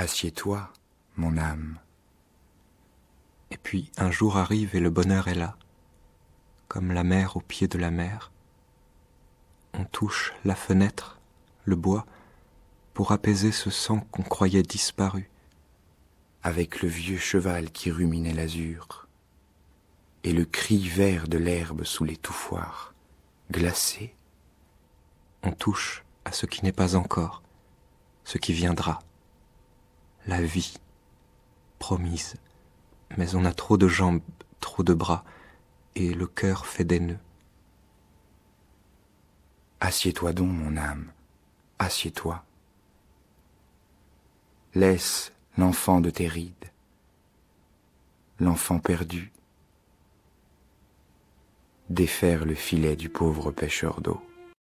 Assieds-toi, mon âme. Et puis un jour arrive et le bonheur est là, comme la mer au pied de la mer. On touche la fenêtre, le bois, pour apaiser ce sang qu'on croyait disparu, avec le vieux cheval qui ruminait l'azur, et le cri vert de l'herbe sous les touffoirs, glacé. On touche à ce qui n'est pas encore, ce qui viendra la vie, promise. Mais on a trop de jambes, trop de bras, et le cœur fait des nœuds. Assieds-toi donc, mon âme, assieds-toi. Laisse l'enfant de tes rides, l'enfant perdu, défaire le filet du pauvre pêcheur d'eau.